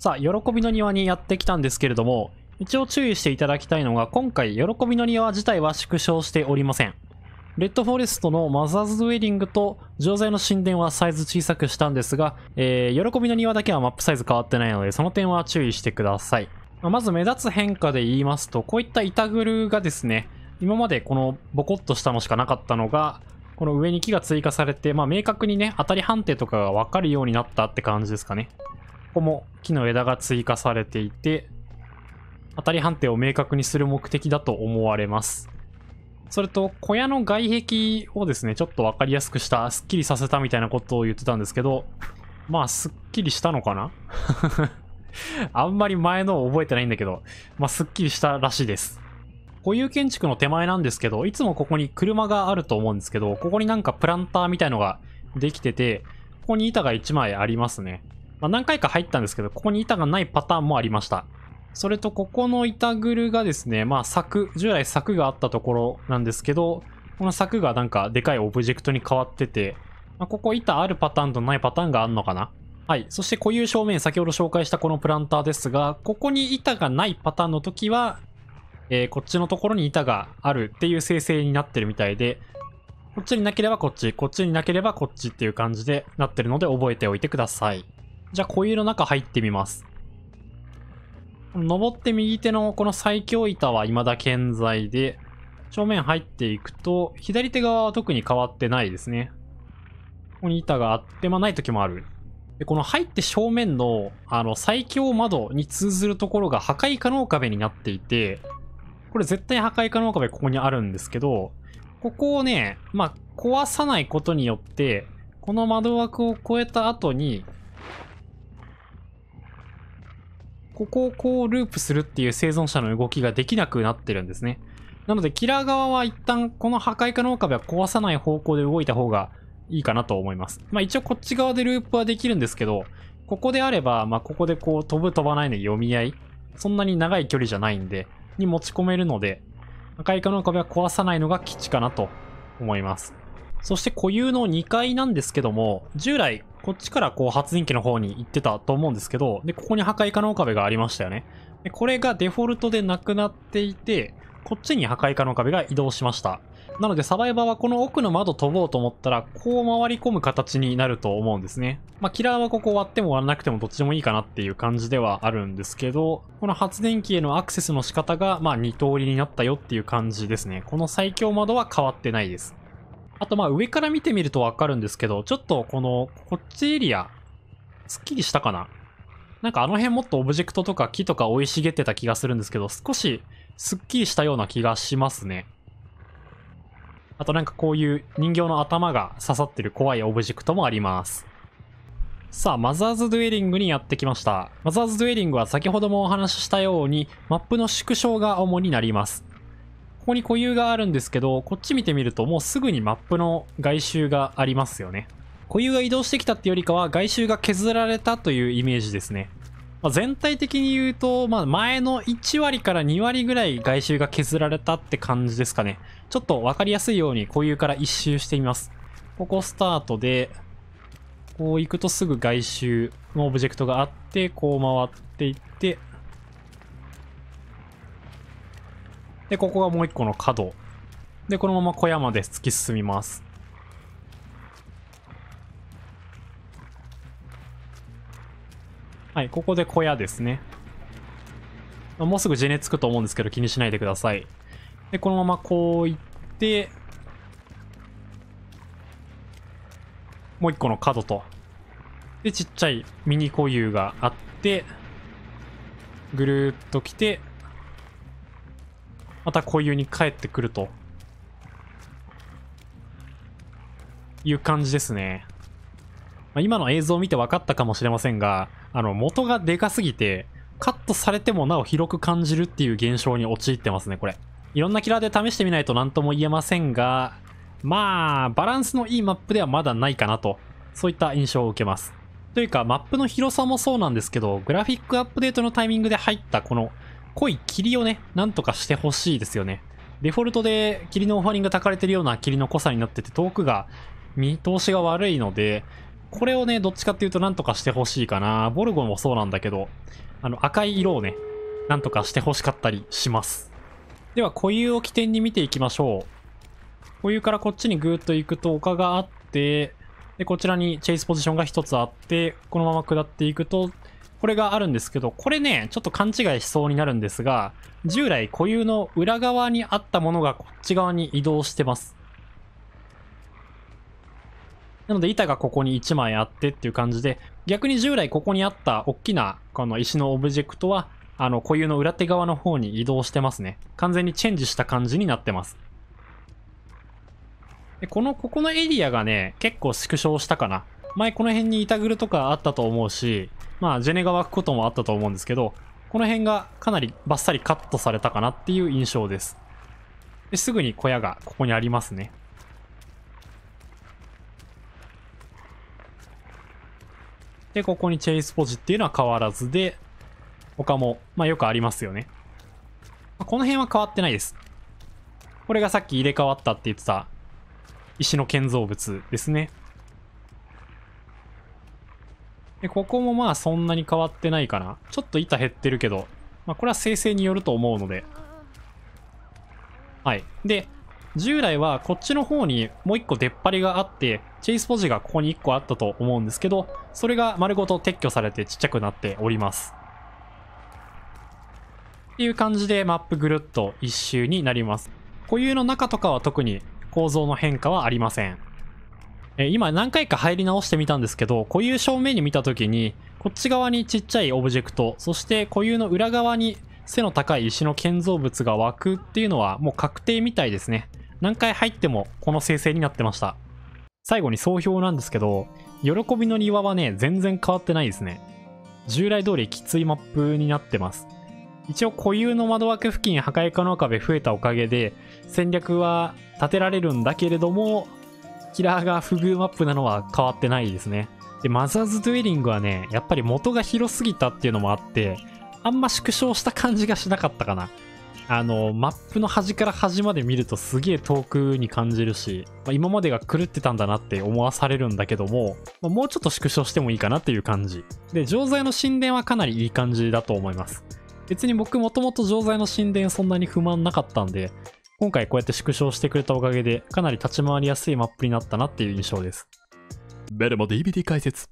さあ、喜びの庭にやってきたんですけれども、一応注意していただきたいのが、今回、喜びの庭自体は縮小しておりません。レッドフォレストのマザーズウェディングと錠剤の神殿はサイズ小さくしたんですが、えー、喜びの庭だけはマップサイズ変わってないので、その点は注意してください。まず目立つ変化で言いますと、こういった板グルがですね、今までこのボコッとしたのしかなかったのが、この上に木が追加されて、まあ明確にね、当たり判定とかがわかるようになったって感じですかね。ここも木の枝が追加されていて、当たり判定を明確にする目的だと思われます。それと、小屋の外壁をですね、ちょっと分かりやすくした、すっきりさせたみたいなことを言ってたんですけど、まあ、すっきりしたのかな あんまり前のを覚えてないんだけど、まあ、すっきりしたらしいです。固有建築の手前なんですけど、いつもここに車があると思うんですけど、ここになんかプランターみたいのができてて、ここに板が1枚ありますね。まあ、何回か入ったんですけど、ここに板がないパターンもありました。それと、ここの板ぐるがですね、まあ柵、従来柵があったところなんですけど、この柵がなんかでかいオブジェクトに変わってて、まあ、ここ板あるパターンとないパターンがあるのかなはい。そして固有正面、先ほど紹介したこのプランターですが、ここに板がないパターンの時は、えー、こっちのところに板があるっていう生成になってるみたいで、こっちになければこっち、こっちになければこっちっていう感じでなってるので覚えておいてください。じゃあ小湯の中入ってみます。登って右手のこの最強板は未だ健在で、正面入っていくと、左手側は特に変わってないですね。ここに板があって、まあない時もある。で、この入って正面の、あの、最強窓に通ずるところが破壊可能壁になっていて、これ絶対破壊可能壁ここにあるんですけど、ここをね、まあ、壊さないことによって、この窓枠を越えた後に、ここをこうループするっていう生存者の動きができなくなってるんですね。なので、キラー側は一旦この破壊可能壁は壊さない方向で動いた方がいいかなと思います。まあ一応こっち側でループはできるんですけど、ここであれば、まあここでこう飛ぶ飛ばないの読み合い、そんなに長い距離じゃないんで、に持ち込めるので、破壊可能壁は壊さないのが基地かなと思います。そして固有の2階なんですけども、従来こっちからこう発電機の方に行ってたと思うんですけど、で、ここに破壊可能壁がありましたよね。で、これがデフォルトでなくなっていて、こっちに破壊可能壁が移動しました。なのでサバイバーはこの奥の窓飛ぼうと思ったら、こう回り込む形になると思うんですね。まあ、キラーはここ割っても割らなくてもどっちでもいいかなっていう感じではあるんですけど、この発電機へのアクセスの仕方が、まあ、2通りになったよっていう感じですね。この最強窓は変わってないです。あとまあ上から見てみるとわかるんですけど、ちょっとこの、こっちエリア、すっきりしたかななんかあの辺もっとオブジェクトとか木とか生い茂ってた気がするんですけど、少しすっきりしたような気がしますね。あとなんかこういう人形の頭が刺さってる怖いオブジェクトもあります。さあ、マザーズ・ドゥエリングにやってきました。マザーズ・ドゥエリングは先ほどもお話ししたように、マップの縮小が主になります。ここに固有があるんですけど、こっち見てみるともうすぐにマップの外周がありますよね。固有が移動してきたってよりかは外周が削られたというイメージですね。まあ、全体的に言うと、まあ、前の1割から2割ぐらい外周が削られたって感じですかね。ちょっとわかりやすいように固有から一周してみます。ここスタートで、こう行くとすぐ外周のオブジェクトがあって、こう回っていって、で、ここがもう一個の角。で、このまま小屋まで突き進みます。はい、ここで小屋ですね。もうすぐジェネつくと思うんですけど気にしないでください。で、このままこう行って、もう一個の角と。で、ちっちゃいミニ固有があって、ぐるっと来て、また固有に帰ってくるという感じですね。まあ、今の映像を見て分かったかもしれませんが、あの元がでかすぎて、カットされてもなお広く感じるっていう現象に陥ってますね、これ。いろんなキラーで試してみないと何とも言えませんが、まあ、バランスのいいマップではまだないかなと、そういった印象を受けます。というか、マップの広さもそうなんですけど、グラフィックアップデートのタイミングで入ったこの濃い霧をね、なんとかしてほしいですよね。デフォルトで霧のオファリンが焚かれてるような霧の濃さになってて、遠くが見通しが悪いので、これをね、どっちかっていうとなんとかしてほしいかな。ボルゴンもそうなんだけど、あの赤い色をね、なんとかしてほしかったりします。では、固有を起点に見ていきましょう。固有からこっちにぐーっと行くと丘があって、で、こちらにチェイスポジションが1つあって、このまま下っていくと、これがあるんですけど、これね、ちょっと勘違いしそうになるんですが、従来固有の裏側にあったものがこっち側に移動してます。なので板がここに1枚あってっていう感じで、逆に従来ここにあった大きなこの石のオブジェクトは、あの固有の裏手側の方に移動してますね。完全にチェンジした感じになってます。でこの、ここのエリアがね、結構縮小したかな。前この辺にイタグルとかあったと思うし、まあ、ジェネが湧くこともあったと思うんですけど、この辺がかなりバッサリカットされたかなっていう印象です。ですぐに小屋がここにありますね。で、ここにチェイスポジっていうのは変わらずで、他も、まあよくありますよね。この辺は変わってないです。これがさっき入れ替わったって言ってた石の建造物ですね。で、ここもまあそんなに変わってないかな。ちょっと板減ってるけど、まあこれは生成によると思うので。はい。で、従来はこっちの方にもう一個出っ張りがあって、チェイスポジがここに一個あったと思うんですけど、それが丸ごと撤去されてちっちゃくなっております。っていう感じでマップぐるっと一周になります。固有の中とかは特に構造の変化はありません。え今何回か入り直してみたんですけど、固有正面に見た時に、こっち側にちっちゃいオブジェクト、そして固有の裏側に背の高い石の建造物が湧くっていうのはもう確定みたいですね。何回入ってもこの生成になってました。最後に総評なんですけど、喜びの庭はね、全然変わってないですね。従来通りきついマップになってます。一応固有の窓枠付近破壊可能壁増えたおかげで戦略は立てられるんだけれどもキラーが不遇マップなのは変わってないですね。で、マザーズ・ドゥエリングはね、やっぱり元が広すぎたっていうのもあって、あんま縮小した感じがしなかったかな。あの、マップの端から端まで見るとすげえ遠くに感じるし、まあ、今までが狂ってたんだなって思わされるんだけども、まあ、もうちょっと縮小してもいいかなっていう感じ。で、錠剤の神殿はかなりいい感じだと思います。別に僕もともと錠剤の神殿そんなに不満なかったんで、今回こうやって縮小してくれたおかげで、かなり立ち回りやすいマップになったなっていう印象です。ベルも DVD 解説。